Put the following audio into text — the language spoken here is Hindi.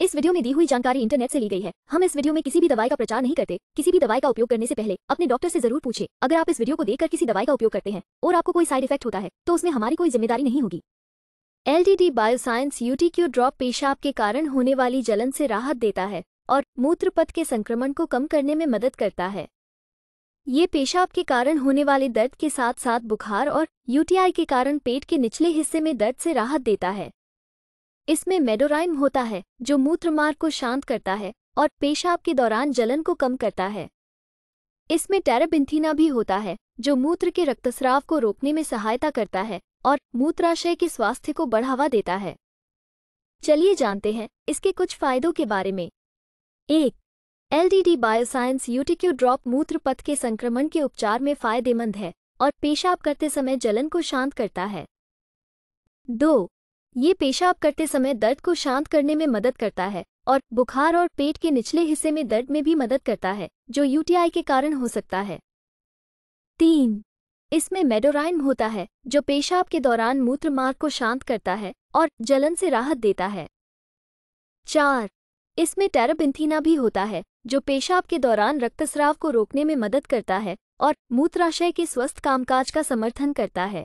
इस वीडियो में दी हुई जानकारी इंटरनेट से ली गई है हम इस वीडियो में किसी भी दवाई का प्रचार नहीं करते किसी भी दवाई का उपयोग करने से पहले अपने डॉक्टर से जरूर पूछे अगर आप इस वीडियो को देखकर किसी दवाई का उपयोग करते हैं और आपको कोई साइड इफेक्ट होता है तो उसमें हमारी कोई जिम्मेदारी नहीं होगी L D D bioscience UTQ drop पेशाब के कारण होने वाली जलन से राहत देता है और मूत्रपथ के संक्रमण को कम करने में मदद करता है ये पेशाब के कारण होने वाले दर्द के साथ साथ बुखार और यूटीआई के कारण पेट के निचले हिस्से में दर्द से राहत देता है इसमें मेडोराइम होता है जो मूत्रमार्ग को शांत करता है और पेशाब के दौरान जलन को कम करता है इसमें टेराबिंथीना भी होता है जो मूत्र के रक्तस्राव को रोकने में सहायता करता है और मूत्राशय के स्वास्थ्य को बढ़ावा देता है चलिए जानते हैं इसके कुछ फायदों के बारे में एक एलडीडी बायोसाइंस यूटिक्यू ड्रॉप मूत्र पथ के संक्रमण के उपचार में फायदेमंद है और पेशाब करते समय जलन को शांत करता है दो ये पेशाब करते समय दर्द को शांत करने में मदद करता है और बुखार और पेट के निचले हिस्से में दर्द में भी मदद करता है जो यूटीआई के कारण हो सकता है तीन इसमें मेडोराइन होता है जो पेशाब के दौरान मूत्र मार्ग को शांत करता है और जलन से राहत देता है चार इसमें टेराबिंथीना भी होता है जो पेशाब के दौरान रक्तस्राव को रोकने में मदद करता है और मूत्राशय के स्वस्थ कामकाज का समर्थन करता है